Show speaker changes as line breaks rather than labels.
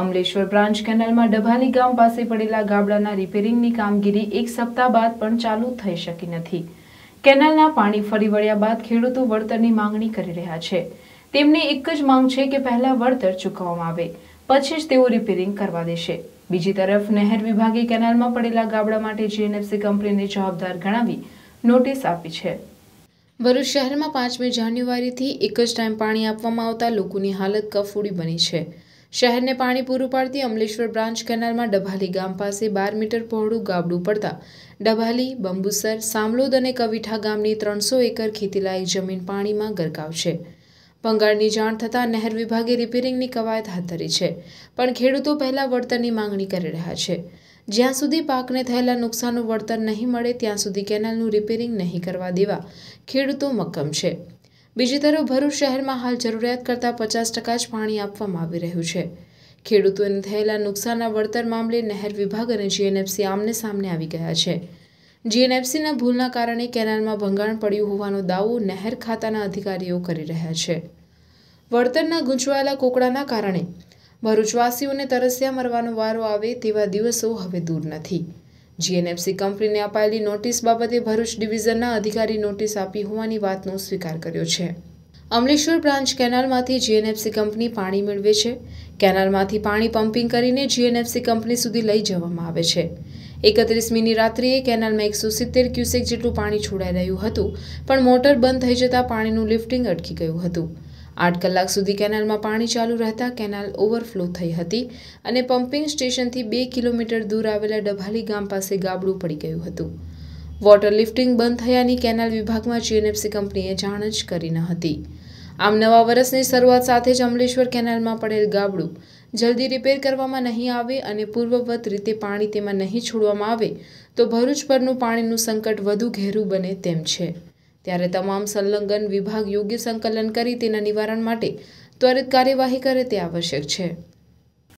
Amleshwar branch કેનાલમાં ડભાલી ગામ પાસે પડેલા ગાબડાના રિપેરિંગની કામગીરી એક સપ્તાહ બાદ પણ ચાલુ થઈ શકી નથી કેનાલના પાણી ફરી વળ્યા બાદ ખેડૂતો વળતરની માંગણી કરી રહ્યા છે તેમની એક જ માંગ છે કે પહેલા વળતર ચૂકવવામાં આવે પછી જ તેઓ રિપેરિંગ કરવા દેશે બીજી તરફ નહેર વિભાગે કેનાલમાં પડેલા ગાબડા માટે જીએનએફસી કંપનીને જવાબદાર ગણાવી નોટિસ આપી છે ભરૂચ શહેરમાં પાંચમી જાન્યુઆરીથી એક જ ટાઈમ પાણી આપવામાં આવતા લોકોની હાલત કફોડી બની છે શહેરને પાણી પૂરું પાડતી અમલેશ્વર બ્રાન્ચ કેનાલમાં ડભાલી ગામ પાસે બાર મીટર પહોળું ગાબડું પડતા ડભાલી બંબુસર સામલોદ અને કવિઠા ગામની ત્રણસો એકર ખેતીલાયક જમીન પાણીમાં ગરકાવ છે ભંગાણની જાણ થતાં નહેર વિભાગે રિપેરિંગની કવાયત હાથ ધરી છે પણ ખેડૂતો પહેલાં વળતરની માંગણી કરી રહ્યા છે જ્યાં સુધી પાકને થયેલા નુકસાનનું વળતર નહીં મળે ત્યાં સુધી કેનાલનું રિપેરિંગ નહીં કરવા દેવા ખેડૂતો મક્કમ છે બીજી તરફ ભરૂચ શહેરમાં હાલ જરૂરિયાત કરતાં પચાસ ટકા જ પાણી આપવામાં આવી રહ્યું છે ખેડૂતોને થયેલા નુકસાનના વળતર મામલે નહેર વિભાગ અને જીએનએફસી આમને સામને આવી ગયા છે જીએનએફસીના ભૂલના કારણે કેનાલમાં ભંગાણ પડ્યું હોવાનો દાવો નહેર ખાતાના અધિકારીઓ કરી રહ્યા છે વળતરના ગૂંચવાયેલા કોકડાના કારણે ભરૂચવાસીઓને તરસ્યા મરવાનો વારો આવે તેવા દિવસો હવે દૂર નથી જીએનએફસી કંપનીને અપાયેલી નોટિસ બાબતે ભરૂચ ડિવિઝનના અધિકારી નોટિસ આપી હોવાની વાતનો સ્વીકાર કર્યો છે અમલેશ્વર બ્રાન્ચ કેનાલમાંથી જીએનએફસી કંપની પાણી મેળવે છે કેનાલમાંથી પાણી પમ્પિંગ કરીને જીએનએફસી કંપની સુધી લઈ જવામાં આવે છે એકત્રીસમીની રાત્રિએ કેનાલમાં એકસો સિત્તેર ક્યુસેક જેટલું પાણી છોડાઈ રહ્યું હતું પણ મોટર બંધ થઈ જતાં પાણીનું લિફ્ટિંગ અટકી ગયું હતું આઠ કલાક સુધી કેનાલમાં પાણી ચાલુ રહેતા કેનાલ ઓવરફ્લો થઈ હતી અને પમ્પિંગ સ્ટેશનથી બે કિલોમીટર દૂર આવેલા ડભાલી ગામ પાસે ગાબડું પડી ગયું હતું વોટર લિફ્ટિંગ બંધ થયાની કેનાલ વિભાગમાં જીએનએફસી કંપનીએ જાણ જ કરી ન હતી આમ નવા વર્ષની શરૂઆત સાથે જ અમલેશ્વર કેનાલમાં પડેલ ગાબડું જલ્દી રિપેર કરવામાં નહીં આવે અને પૂર્વવત રીતે પાણી તેમાં નહીં છોડવામાં આવે તો ભરૂચ પરનું પાણીનું સંકટ વધુ ઘેરું બને તેમ છે ત્યારે તમામ સંલગ્ન વિભાગ યોગ્ય સંકલન કરી તેના નિવારણ માટે ત્વરિત કાર્યવાહી કરે તે આવશ્યક છે